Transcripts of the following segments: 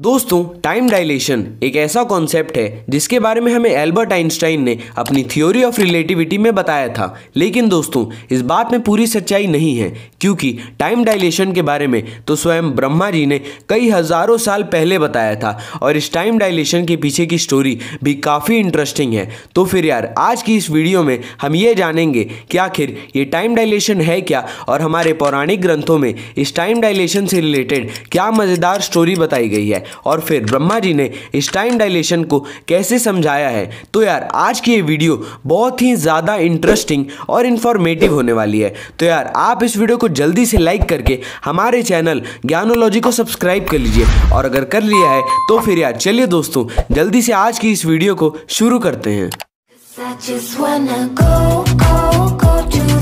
दोस्तों time dilation एक ऐसा कॉन्सेप्ट है जिसके बारे में हमें एल्बर्ट आइंस्टाइन ने अपनी थ्योरी ऑफ रिलेटिविटी में बताया था लेकिन दोस्तों इस बात में पूरी सच्चाई नहीं है क्योंकि टाइम डायलेशन के बारे में तो स्वयं ब्रह्मा जी ने कई हज़ारों साल पहले बताया था और इस टाइम डायलेशन के पीछे की स्टोरी भी काफ़ी इंटरेस्टिंग है तो फिर यार आज की इस वीडियो में हम ये जानेंगे कि आखिर ये टाइम डायलेशन है क्या और हमारे पौराणिक ग्रंथों में इस टाइम डायलेशन से रिलेटेड क्या मज़ेदार स्टोरी बताई गई है और फिर ब्रह्मा जी ने स्टाइन डायलेशन को कैसे समझाया है तो यार आज की ये वीडियो बहुत ही ज़्यादा इंटरेस्टिंग और इन्फॉर्मेटिव होने वाली है तो यार आप इस वीडियो को जल्दी से लाइक करके हमारे चैनल ज्ञानोलॉजी को सब्सक्राइब कर लीजिए और अगर कर लिया है तो फिर यार चलिए दोस्तों जल्दी से आज की इस वीडियो को शुरू करते हैं I just wanna go, go, go to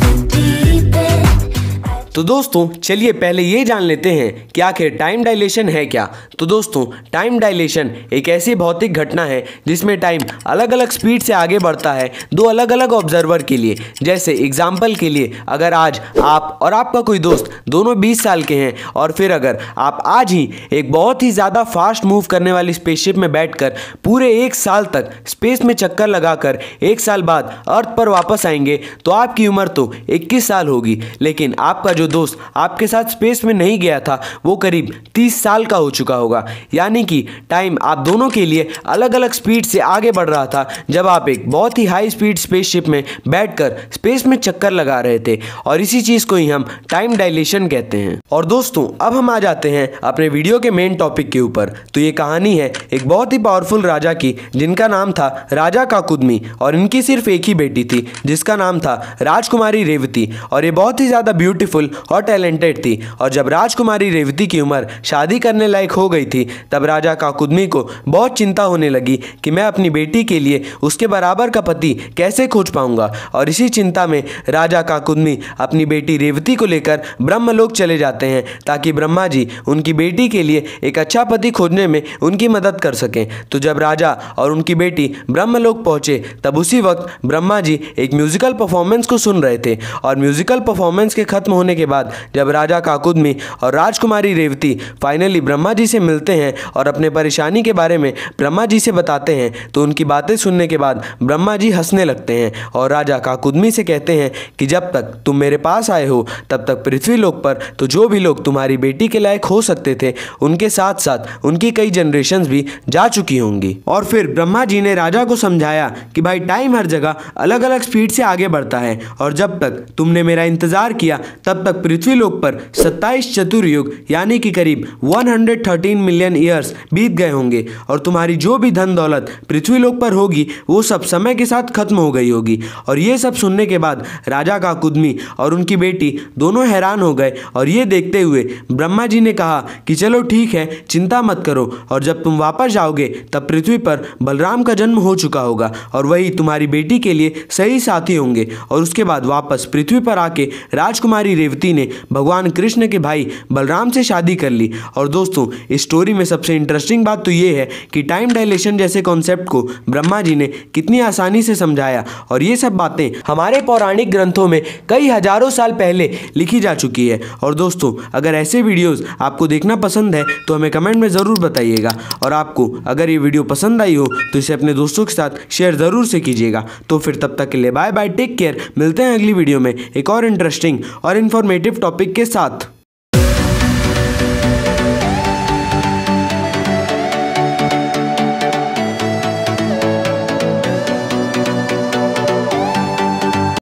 तो दोस्तों चलिए पहले ये जान लेते हैं कि आखिर टाइम डायलेशन है क्या तो दोस्तों टाइम डायलेशन एक ऐसी भौतिक घटना है जिसमें टाइम अलग अलग स्पीड से आगे बढ़ता है दो अलग अलग ऑब्जर्वर के लिए जैसे एग्जाम्पल के लिए अगर आज आप और आपका कोई दोस्त दोनों बीस साल के हैं और फिर अगर आप आज ही एक बहुत ही ज़्यादा फास्ट मूव करने वाली स्पेसशिप में बैठ पूरे एक साल तक स्पेस में चक्कर लगाकर एक साल बाद अर्थ पर वापस आएंगे तो आपकी उम्र तो इक्कीस साल होगी लेकिन आपका जो दोस्त आपके साथ स्पेस में नहीं गया था वो करीब 30 साल का हो चुका होगा यानी कि टाइम आप दोनों के लिए अलग अलग स्पीड से आगे बढ़ रहा था जब आप एक बहुत ही हाई स्पीड स्पेसशिप में बैठकर स्पेस में चक्कर लगा रहे थे और इसी चीज़ को ही हम टाइम डायलेशन कहते हैं और दोस्तों अब हम आ जाते हैं अपने वीडियो के मेन टॉपिक के ऊपर तो ये कहानी है एक बहुत ही पावरफुल राजा की जिनका नाम था राजा काकुदमी और इनकी सिर्फ एक ही बेटी थी जिसका नाम था राजकुमारी रेवती और ये बहुत ही ज़्यादा ब्यूटीफुल और टैलेंटेड थी और जब राजकुमारी रेवती की उम्र शादी करने लायक हो गई थी तब राजा काकुदमी को बहुत चिंता होने लगी कि मैं अपनी बेटी के लिए उसके बराबर का पति कैसे खोज पाऊंगा और इसी चिंता में राजा काकुदमी अपनी बेटी रेवती को लेकर ब्रह्मलोक चले जाते हैं ताकि ब्रह्मा जी उनकी बेटी के लिए एक अच्छा पति खोजने में उनकी मदद कर सकें तो जब राजा और उनकी बेटी ब्रह्मलोक पहुंचे तब उसी वक्त ब्रह्मा जी एक म्यूज़िकल परफॉर्मेंस को सुन रहे थे और म्यूज़िकल परफॉर्मेंस के ख़त्म होने के के बाद जब राजा काकुदमी और राजकुमारी रेवती फाइनली ब्रह्मा जी से मिलते हैं और अपने परेशानी के बारे में ब्रह्मा जी से बताते हैं तो उनकी बातें सुनने के बाद ब्रह्मा जी हंसने लगते हैं और राजा काकुदमी से कहते हैं कि जब तक तुम मेरे पास आए हो तब तक पृथ्वी लोक पर तो जो भी लोग तुम्हारी बेटी के लायक हो सकते थे उनके साथ साथ उनकी कई जनरेशन भी जा चुकी होंगी और फिर ब्रह्मा जी ने राजा को समझाया कि भाई टाइम हर जगह अलग अलग स्पीड से आगे बढ़ता है और जब तक तुमने मेरा इंतज़ार किया तब तक तक पृथ्वी लोक पर 27 चतुर्युग यानी कि करीब 113 मिलियन ईयर्स बीत गए होंगे और तुम्हारी जो भी धन दौलत पृथ्वी लोक पर होगी वो सब समय के साथ खत्म हो गई होगी और ये सब सुनने के बाद राजा का कुदमी और उनकी बेटी दोनों हैरान हो गए और ये देखते हुए ब्रह्मा जी ने कहा कि चलो ठीक है चिंता मत करो और जब तुम वापस जाओगे तब पृथ्वी पर बलराम का जन्म हो चुका होगा और वही तुम्हारी बेटी के लिए सही साथी होंगे और उसके बाद वापस पृथ्वी पर आके राजकुमारी रेवती युवती ने भगवान कृष्ण के भाई बलराम से शादी कर ली और दोस्तों इस स्टोरी में सबसे इंटरेस्टिंग बात तो ये है कि टाइम डायलेशन जैसे कॉन्सेप्ट को ब्रह्मा जी ने कितनी आसानी से समझाया और ये सब बातें हमारे पौराणिक ग्रंथों में कई हजारों साल पहले लिखी जा चुकी है और दोस्तों अगर ऐसे वीडियोज़ आपको देखना पसंद है तो हमें कमेंट में ज़रूर बताइएगा और आपको अगर ये वीडियो पसंद आई हो तो इसे अपने दोस्तों के साथ शेयर ज़रूर से कीजिएगा तो फिर तब तक के लिए बाय बाय टेक केयर मिलते हैं अगली वीडियो में एक और इंटरेस्टिंग और इन्फॉर्मेटिव इन्फॉर्मेटिव टॉपिक के साथ